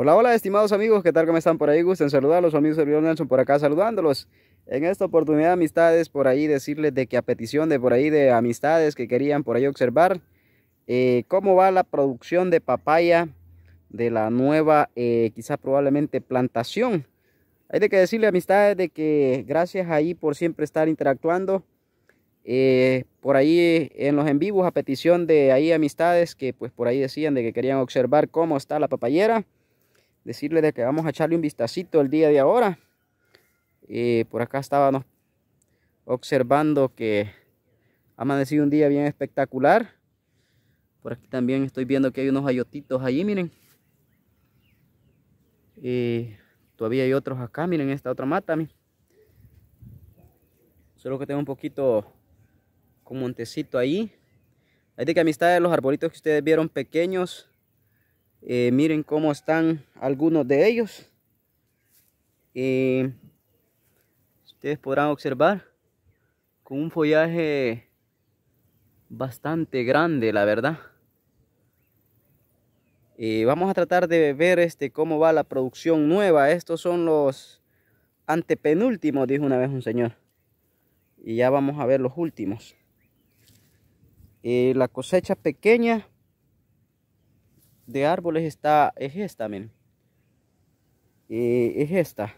Hola, hola, estimados amigos, ¿qué tal? ¿Cómo están por ahí? Gusten saludarlos, Amigos, amigo servidor Nelson por acá saludándolos. En esta oportunidad, amistades, por ahí decirles de que a petición de por ahí de amistades que querían por ahí observar eh, cómo va la producción de papaya de la nueva, eh, quizá probablemente plantación. Hay de que decirle amistades de que gracias ahí por siempre estar interactuando. Eh, por ahí en los en vivos a petición de ahí amistades que pues por ahí decían de que querían observar cómo está la papayera decirle de que vamos a echarle un vistacito el día de ahora. por acá estábamos observando que ha amanecido un día bien espectacular. Por aquí también estoy viendo que hay unos ayotitos ahí, miren. y todavía hay otros acá, miren esta otra mata. Solo que tengo un poquito con montecito ahí. Hay de que amistad de los arbolitos que ustedes vieron pequeños eh, miren cómo están algunos de ellos. ustedes podrán observar con un follaje bastante grande, la verdad. Eh, vamos a tratar de ver este, cómo va la producción nueva. Estos son los antepenúltimos, dijo una vez un señor. Y ya vamos a ver los últimos. Eh, la cosecha pequeña de árboles está, es esta, miren. Eh, es esta.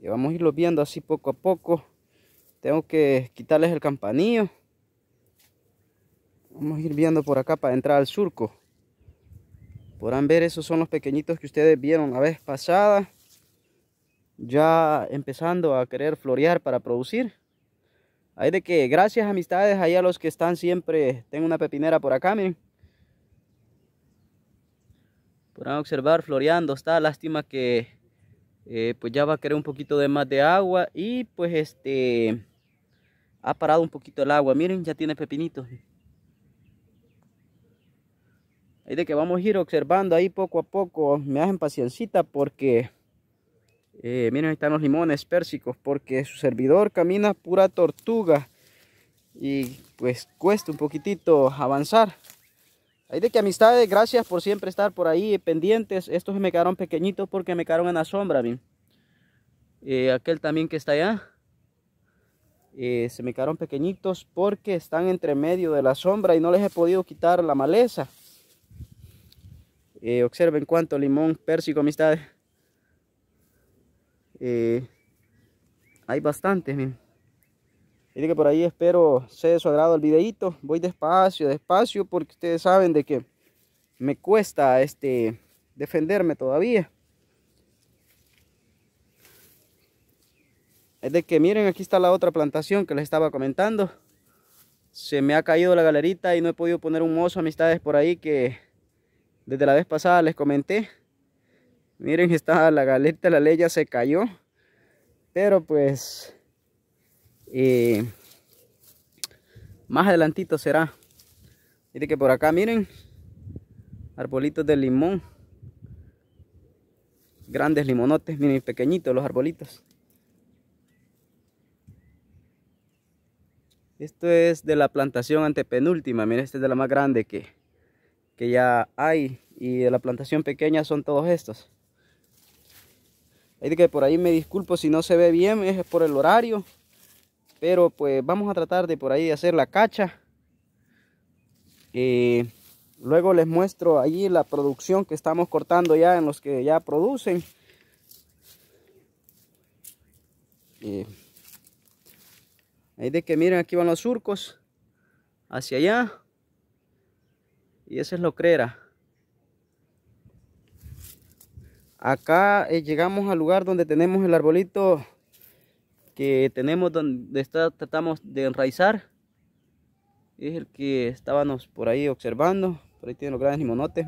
Y vamos a irlo viendo así poco a poco. Tengo que quitarles el campanillo. Vamos a ir viendo por acá para entrar al surco. Podrán ver, esos son los pequeñitos que ustedes vieron la vez pasada. Ya empezando a querer florear para producir. Hay de que gracias amistades ahí a los que están siempre. Tengo una pepinera por acá, miren podrán observar floreando está lástima que eh, pues ya va a querer un poquito de más de agua y pues este ha parado un poquito el agua miren ya tiene pepinitos ahí de que vamos a ir observando ahí poco a poco me hacen paciencita porque eh, miren ahí están los limones pérsicos porque su servidor camina pura tortuga y pues cuesta un poquitito avanzar Ahí de que amistades, gracias por siempre estar por ahí pendientes. Estos se me quedaron pequeñitos porque me quedaron en la sombra, bien. Eh, aquel también que está allá. Eh, se me quedaron pequeñitos porque están entre medio de la sombra y no les he podido quitar la maleza. Eh, observen cuánto limón, pérsico, amistades. hay bastantes, miren de que por ahí espero sea de su agrado el videito. Voy despacio, despacio, porque ustedes saben de que me cuesta este defenderme todavía. Es de que miren, aquí está la otra plantación que les estaba comentando. Se me ha caído la galerita y no he podido poner un mozo amistades por ahí que desde la vez pasada les comenté. Miren, está la galerita, la ley ya se cayó. Pero pues eh, más adelantito será. Mire que por acá, miren. Arbolitos de limón. Grandes limonotes. Miren, pequeñitos los arbolitos. Esto es de la plantación antepenúltima. Miren, este es de la más grande que, ya hay. Y de la plantación pequeña son todos estos. de que por ahí me disculpo si no se ve bien. Es por el horario. Pero pues vamos a tratar de por ahí de hacer la cacha. y eh, luego les muestro allí la producción que estamos cortando ya en los que ya producen. Eh, ahí de que miren aquí van los surcos hacia allá. Y ese es lo era Acá eh, llegamos al lugar donde tenemos el arbolito que tenemos donde tratamos de enraizar. Es el que estábamos por ahí observando. Por ahí tienen los grandes limonotes.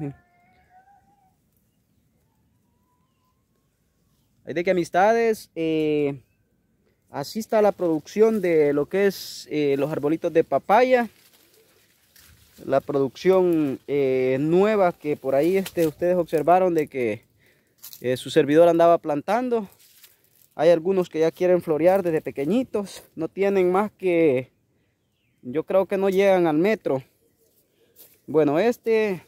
de que amistades. Eh, así está la producción de lo que es eh, los arbolitos de papaya. La producción eh, nueva que por ahí este, ustedes observaron de que su servidor andaba plantando. Hay algunos que ya quieren florear desde pequeñitos. No tienen más que... Yo creo que no llegan al metro. Bueno, este...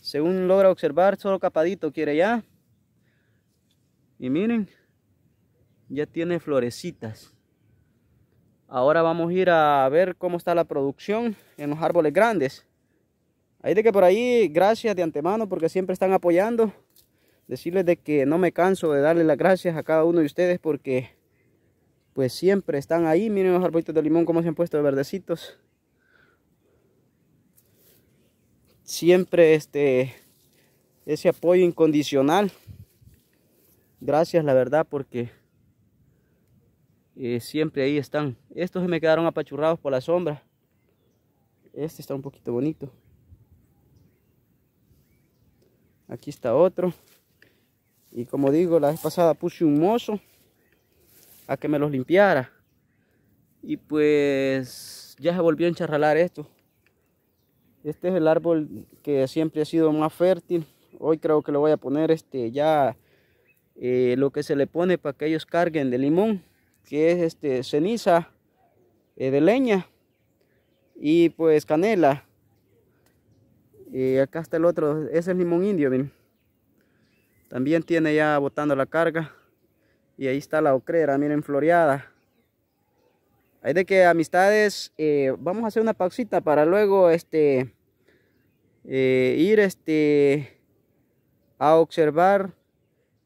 Según logra observar, solo capadito quiere ya. Y miren, ya tiene florecitas. Ahora vamos a ir a ver cómo está la producción en los árboles grandes. Ahí de que por ahí, gracias de antemano porque siempre están apoyando decirles de que no me canso de darle las gracias a cada uno de ustedes porque pues siempre están ahí. Miren los arbolitos de limón como se han puesto de verdecitos. Siempre este ese apoyo incondicional. Gracias la verdad porque eh, siempre ahí están. Estos se me quedaron apachurrados por la sombra. Este está un poquito bonito. Aquí está otro. Y como digo, la vez pasada puse un mozo a que me los limpiara. Y pues ya se volvió a encharralar esto. Este es el árbol que siempre ha sido más fértil. Hoy creo que lo voy a poner este ya eh, lo que se le pone para que ellos carguen de limón. Que es este ceniza eh, de leña. Y pues canela. Y eh, acá está el otro. es el limón indio, miren. También tiene ya botando la carga. Y ahí está la ocrera, miren, floreada. Hay de que amistades, eh, vamos a hacer una pausita para luego este, eh, ir este, a observar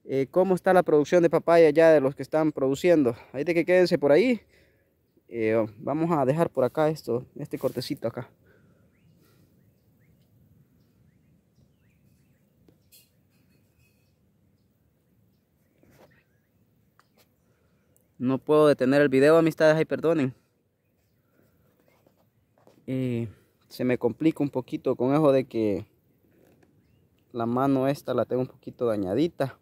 eh, cómo está la producción de papaya ya de los que están produciendo. Hay de que quédense por ahí. vamos a dejar por acá esto, este cortecito acá. No puedo detener el video, amistades, ay, perdonen. se me complica un poquito con eso de que la mano esta la tengo un poquito dañadita.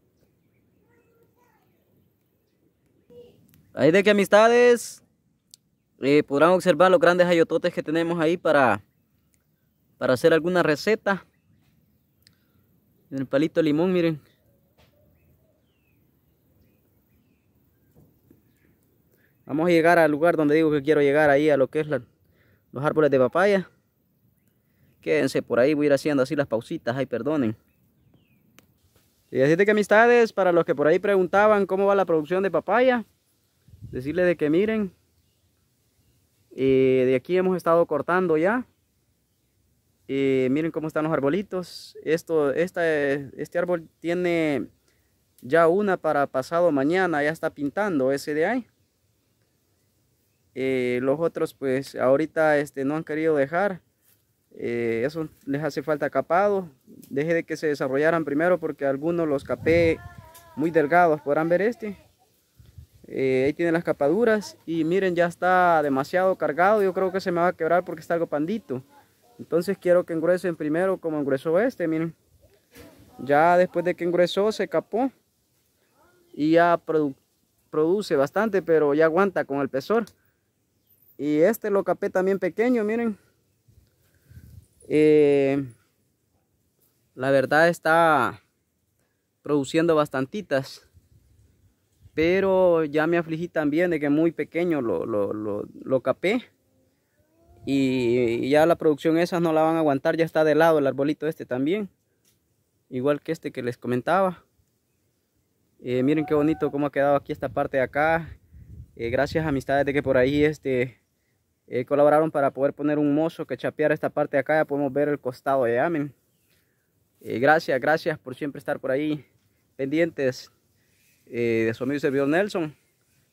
Ahí de que amistades eh, podrán observar los grandes ayototes que tenemos ahí para, para hacer alguna receta. En el palito de limón, miren. Vamos a llegar al lugar donde digo que quiero llegar ahí a lo que es los árboles de papaya. Quédense por ahí, voy a ir haciendo así las pausitas, ay perdonen. Y decirte que amistades, para los que por ahí preguntaban cómo va la producción de papaya, decirles de que miren, de aquí hemos estado cortando ya. miren cómo están los arbolitos. Esto, este árbol tiene ya una para pasado mañana, ya está pintando ese de ahí. Eh, los otros pues ahorita este, no han querido dejar. Eh, eso les hace falta capado. Deje de que se desarrollaran primero porque algunos los capé muy delgados. Podrán ver este. Eh, ahí tiene las capaduras y miren ya está demasiado cargado. Yo creo que se me va a quebrar porque está algo pandito. Entonces quiero que engruesen primero como engruesó este, miren. Ya después de que engruesó se capó y ya produce bastante pero ya aguanta con el pesor y este lo capé también pequeño, miren. Eh, la verdad está produciendo bastantitas. Pero ya me afligí también de que muy pequeño lo, lo, lo, lo capé. Y, ya la producción esas no la van a aguantar. Ya está de lado el arbolito este también. Igual que este que les comentaba. Eh, miren qué bonito cómo ha quedado aquí esta parte de acá. Eh, gracias amistades de que por ahí este eh, colaboraron para poder poner un mozo que chapeara esta parte de acá. Ya podemos ver el costado de Amen. Eh, gracias, gracias por siempre estar por ahí pendientes eh, de su amigo y servidor Nelson.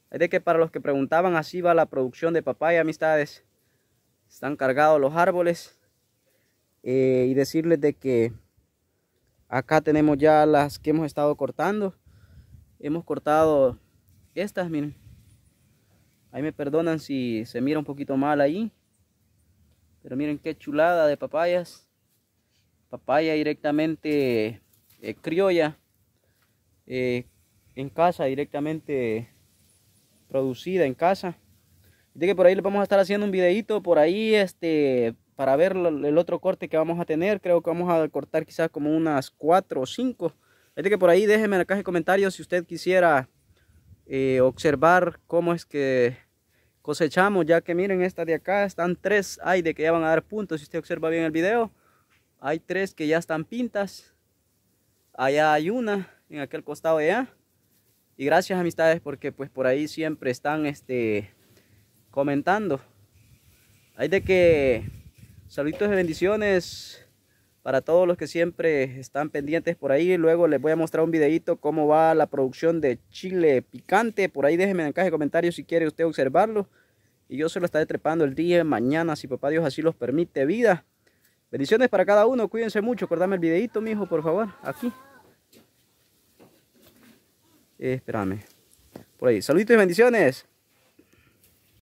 Es de que para los que preguntaban, así va la producción de papaya, amistades. Están cargados los árboles. y decirles de que acá tenemos ya las que hemos estado cortando. Hemos cortado estas, miren. Ahí me perdonan si se mira un poquito mal ahí. Pero miren qué chulada de papayas. Papaya directamente eh, criolla. Eh, en casa, directamente producida en casa. De que por ahí le vamos a estar haciendo un videito por ahí este para ver el otro corte que vamos a tener. Creo que vamos a cortar quizás como unas 4 o 5. Fíjate que por ahí déjenme en la caja de comentarios si usted quisiera eh, observar cómo es que cosechamos, ya que miren esta de acá, están tres, hay de que ya van a dar puntos, si usted observa bien el video, hay tres que ya están pintas, allá hay una, en aquel costado de allá, y gracias amistades, porque pues por ahí siempre están este, comentando, hay de que, saluditos de bendiciones, para todos los que siempre están pendientes por ahí, luego les voy a mostrar un videito cómo va la producción de chile picante. Por ahí déjenme en caja de comentarios si quiere usted observarlo. Y yo se lo estaré trepando el día de mañana, si papá Dios así los permite vida. Bendiciones para cada uno, cuídense mucho. Acordame el videito, mijo, por favor, aquí. Esperame espérame. Por ahí, saluditos y bendiciones.